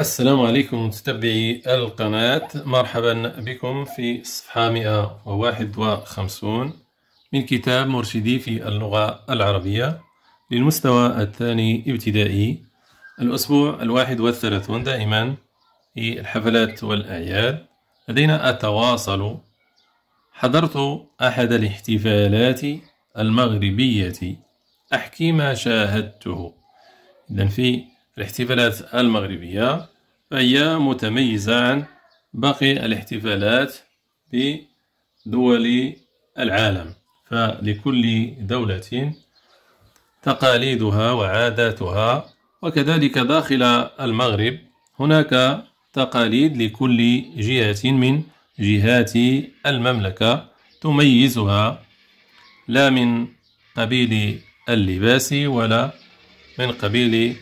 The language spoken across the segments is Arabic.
السلام عليكم متابعي القناة مرحبا بكم في صفحة 151 من كتاب مرشدي في اللغة العربية للمستوى الثاني ابتدائي الأسبوع الواحد والثلاثون دائما في الحفلات والأعياد لدينا أتواصل حضرت أحد الاحتفالات المغربية أحكي ما شاهدته إذن في الاحتفالات المغربية فهي متميزة عن باقي الاحتفالات بدول العالم فلكل دولة تقاليدها وعاداتها وكذلك داخل المغرب هناك تقاليد لكل جهة من جهات المملكة تميزها لا من قبيل اللباس ولا من قبيل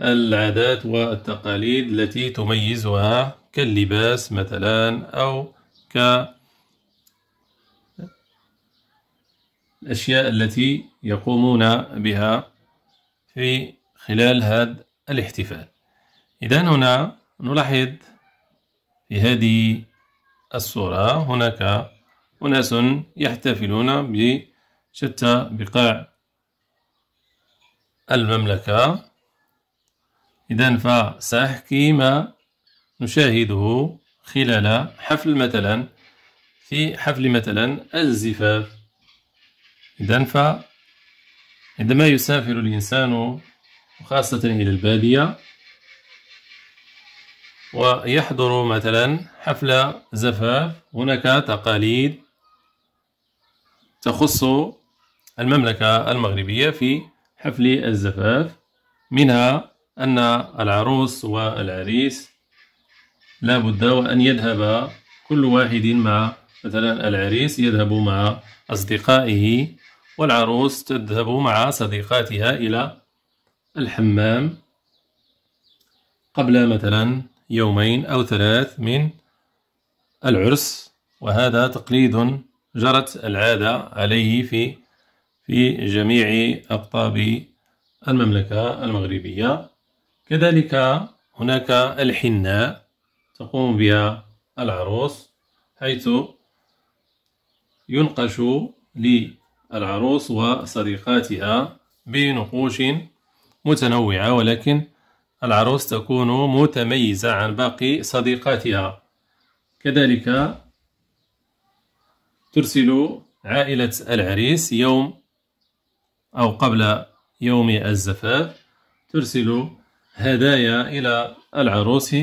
العادات والتقاليد التي تميزها كاللباس مثلا أو ك الأشياء التي يقومون بها في خلال هذا الاحتفال إذا هنا نلاحظ في هذه الصورة هناك أناس يحتفلون بشتى بقاع المملكة إذا فسأحكي ما نشاهده خلال حفل مثلا في حفل مثلا الزفاف إذا ف عندما يسافر الإنسان وخاصة إلى البادية ويحضر مثلا حفل زفاف هناك تقاليد تخص المملكة المغربية في حفل الزفاف منها أن العروس والعريس لا بد وأن يذهب كل واحد مع مثلا العريس يذهب مع أصدقائه والعروس تذهب مع صديقاتها إلى الحمام قبل مثلا يومين أو ثلاث من العرس وهذا تقليد جرت العادة عليه في في جميع أقطاب المملكة المغربية كذلك هناك الحناء تقوم بها العروس حيث ينقش للعروس وصديقاتها بنقوش متنوعة ولكن العروس تكون متميزة عن باقي صديقاتها كذلك ترسل عائلة العريس يوم أو قبل يوم الزفاف ترسل هدايا إلى العروس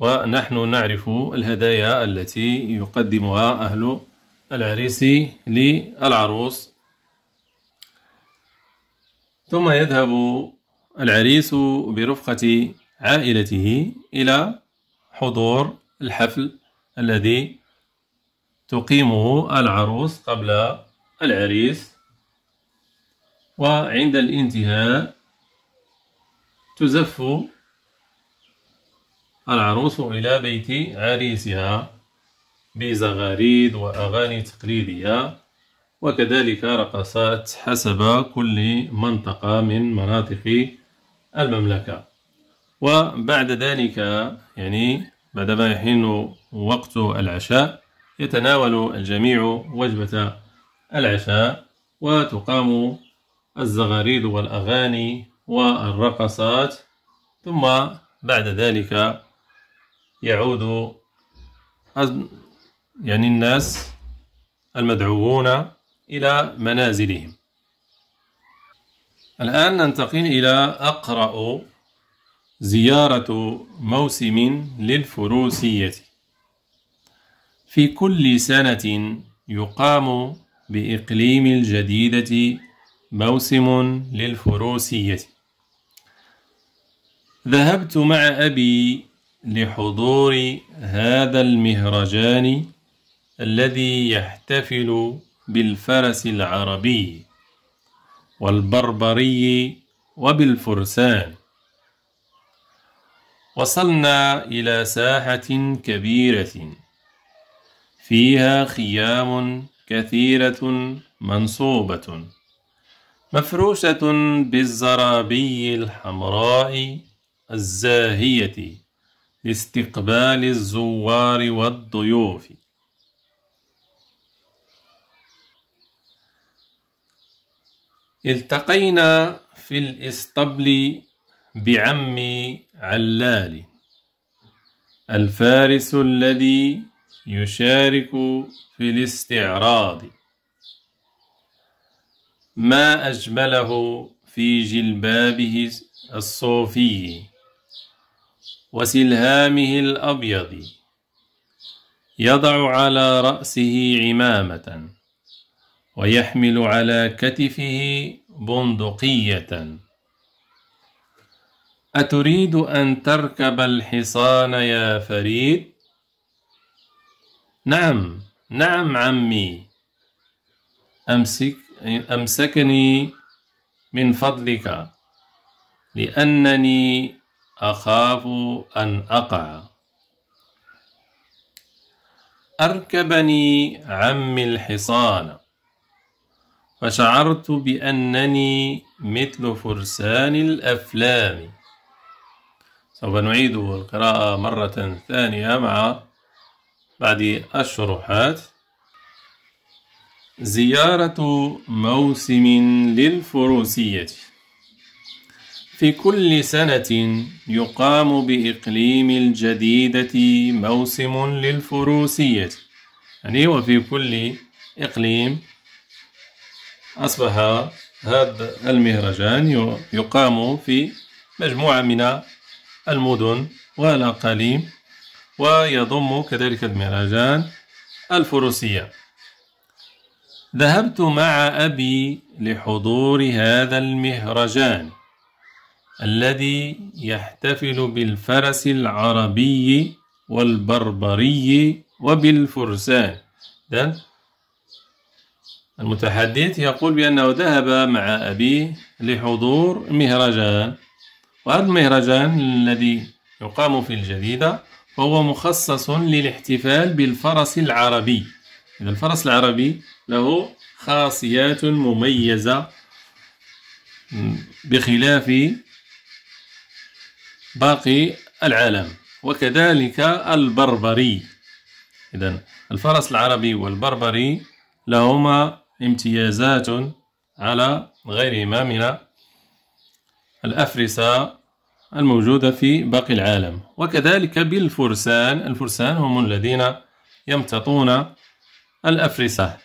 ونحن نعرف الهدايا التي يقدمها أهل العريس للعروس ثم يذهب العريس برفقة عائلته إلى حضور الحفل الذي تقيمه العروس قبل العريس وعند الانتهاء تزف العروس إلى بيت عريسها بزغاريد وأغاني تقليدية وكذلك رقصات حسب كل منطقة من مناطق المملكة وبعد ذلك يعني بعدما يحين وقت العشاء يتناول الجميع وجبة العشاء وتقام الزغاريد والأغاني والرقصات ثم بعد ذلك يعود يعني الناس المدعوون إلى منازلهم الآن ننتقل إلى أقرأ زيارة موسم للفروسية في كل سنة يقام بإقليم الجديدة موسم للفروسية ذهبت مع أبي لحضور هذا المهرجان الذي يحتفل بالفرس العربي والبربري وبالفرسان وصلنا إلى ساحة كبيرة فيها خيام كثيرة منصوبة مفروشة بالزرابي الحمراء الزاهية لاستقبال الزوار والضيوف التقينا في الإسطبل بعمي علال الفارس الذي يشارك في الاستعراض ما أجمله في جلبابه الصوفي وسلهامه الأبيض يضع على رأسه عمامة ويحمل على كتفه بندقية أتريد أن تركب الحصان يا فريد؟ نعم نعم عمي أمسك أمسكني من فضلك لأنني أخاف أن أقع أركبني عمي الحصان فشعرت بأنني مثل فرسان الأفلام سوف نعيد القراءة مرة ثانية مع بعد الشروحات زيارة موسم للفروسية في كل سنة يقام بإقليم الجديدة موسم للفروسية يعني وفي كل إقليم أصبح هذا المهرجان يقام في مجموعة من المدن والأقاليم ويضم كذلك المهرجان الفروسية ذهبت مع أبي لحضور هذا المهرجان الذي يحتفل بالفرس العربي والبربري وبالفرسان إذن المتحدث يقول بأنه ذهب مع أبيه لحضور مهرجان وهذا المهرجان الذي يقام في الجديدة فهو مخصص للاحتفال بالفرس العربي إذا الفرس العربي له خاصيات مميزة بخلاف باقي العالم وكذلك البربري إذا الفرس العربي والبربري لهما امتيازات على غيرهما من الأفرسة الموجودة في باقي العالم وكذلك بالفرسان الفرسان هم الذين يمتطون الأفرسة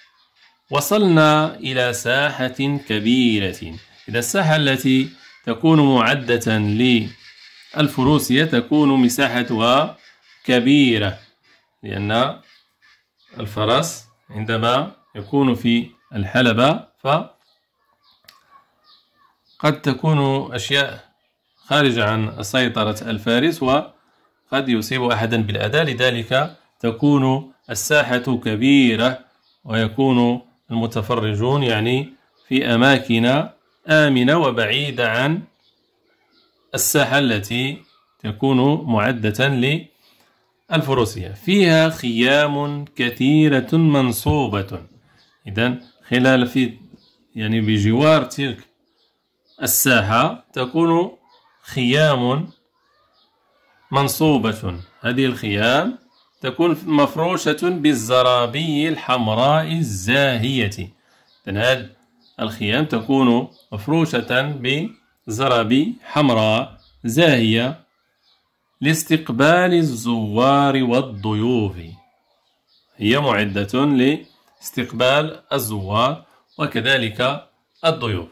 وصلنا إلى ساحة كبيرة إذا الساحة التي تكون معدة للفرسان الفروسية تكون مساحتها كبيرة لأن الفرس عندما يكون في الحلبة فقد تكون أشياء خارجة عن سيطرة الفارس وقد يصيب أحدا بالأذى لذلك تكون الساحة كبيرة ويكون المتفرجون يعني في أماكن آمنة وبعيدة عن الساحة التي تكون معدة للفروسية فيها خيام كثيرة منصوبة إذا خلال في يعني بجوار تلك الساحة تكون خيام منصوبة هذه الخيام تكون مفروشة بالزرابي الحمراء الزاهية هذه الخيام تكون مفروشة بالزرابي زرابي حمراء زاهية لاستقبال الزوار والضيوف هي معدة لاستقبال الزوار وكذلك الضيوف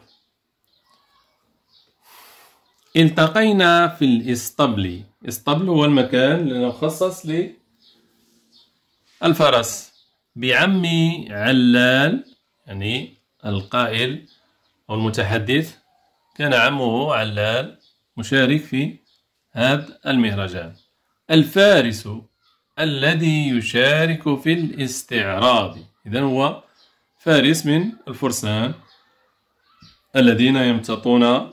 التقينا في الإسطبل إسطبل هو المكان المخصص للفرس بعمي علال يعني القائل أو المتحدث كان عمه علال مشارك في هذا المهرجان الفارس الذي يشارك في الاستعراض إذا هو فارس من الفرسان الذين يمتطون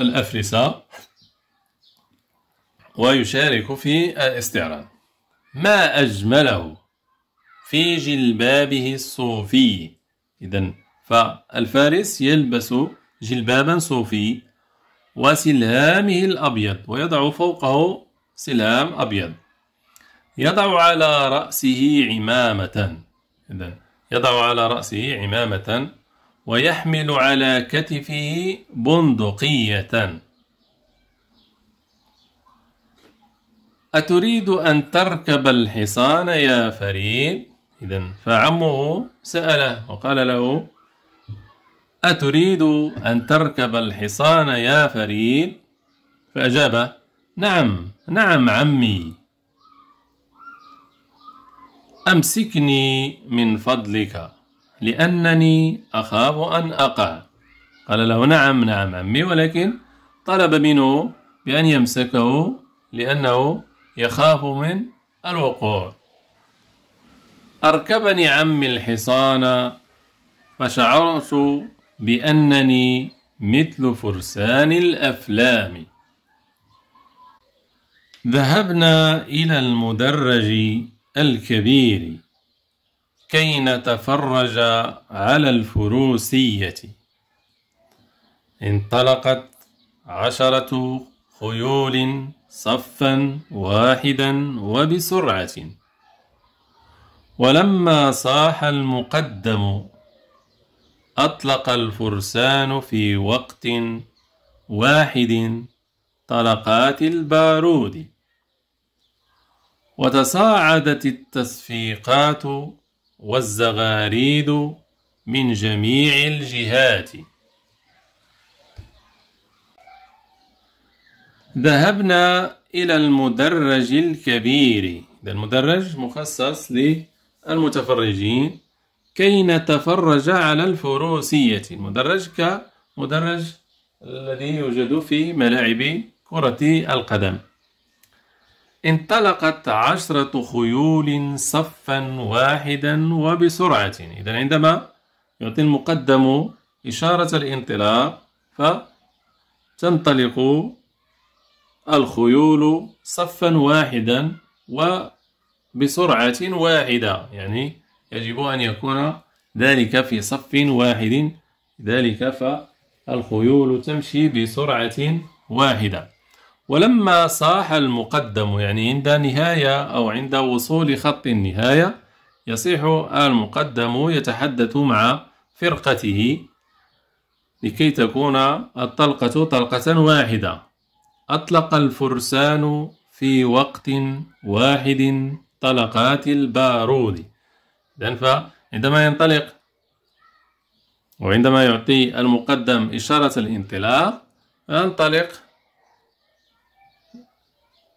الأفرسة ويشارك في الاستعراض ما أجمله في جلبابه الصوفي إذا فالفارس يلبس جلبابا صوفي وسلهامه الأبيض ويضع فوقه سلام أبيض يضع على رأسه عمامة إذن يضع على رأسه عمامة ويحمل على كتفه بندقية أتريد أن تركب الحصان يا فريد؟ إذا فعمه سأله وقال له أتريد أن تركب الحصان يا فريد؟ فأجاب نعم نعم عمي أمسكني من فضلك لأنني أخاف أن أقع قال له نعم نعم عمي ولكن طلب منه بأن يمسكه لأنه يخاف من الوقوع أركبني عمي الحصان فشعرت بأنني مثل فرسان الأفلام ذهبنا إلى المدرج الكبير كي نتفرج على الفروسية انطلقت عشرة خيول صفا واحدا وبسرعة ولما صاح المقدم أطلق الفرسان في وقت واحد طلقات البارود وتصاعدت التصفيقات والزغاريد من جميع الجهات ذهبنا إلى المدرج الكبير ده المدرج مخصص للمتفرجين كي نتفرج على الفروسية مدرج كمدرج الذي يوجد في ملاعب كرة القدم انطلقت عشرة خيول صفا واحدا وبسرعة إذا عندما يعطي المقدم إشارة الانطلاق فتنطلق الخيول صفا واحدا وبسرعة واحدة يعني يجب أن يكون ذلك في صف واحد ذلك فالخيول تمشي بسرعة واحدة ولما صاح المقدم يعني عند نهاية أو عند وصول خط النهاية يصيح المقدم يتحدث مع فرقته لكي تكون الطلقة طلقة واحدة أطلق الفرسان في وقت واحد طلقات البارود لأن فعندما ينطلق وعندما يعطي المقدم إشارة الانطلاق ينطلق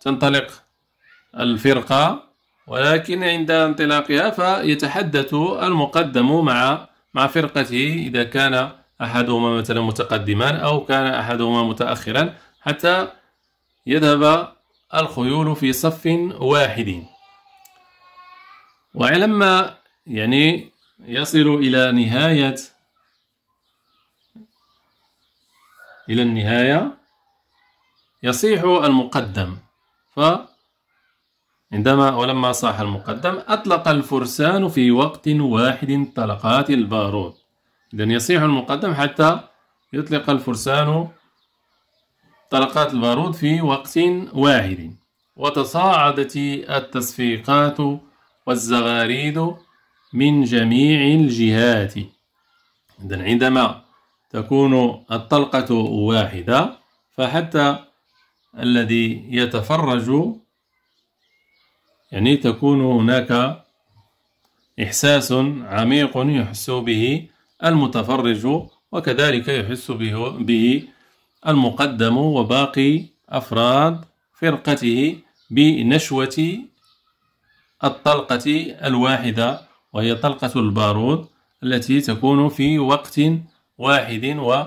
تنطلق الفرقة ولكن عند انطلاقها فيتحدث المقدم مع مع فرقته إذا كان أحدهما مثلا متقدما أو كان أحدهما متأخرا حتى يذهب الخيول في صف واحد ما يعني يصل إلى نهاية إلى النهاية يصيح المقدم ف عندما ولما صاح المقدم أطلق الفرسان في وقت واحد طلقات البارود إذن يصيح المقدم حتى يطلق الفرسان طلقات البارود في وقت واحد وتصاعدت التصفيقات والزغاريد من جميع الجهات إذن عندما تكون الطلقة واحدة فحتى الذي يتفرج يعني تكون هناك إحساس عميق يحس به المتفرج وكذلك يحس به, به المقدم وباقي أفراد فرقته بنشوة الطلقة الواحدة وهي طلقة البارود التي تكون في وقت واحد و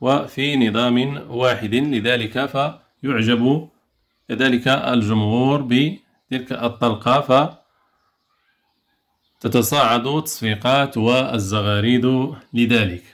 وفي نظام واحد لذلك فيعجب كذلك الجمهور بتلك الطلقة فتتصاعد تصفيقات والزغاريد لذلك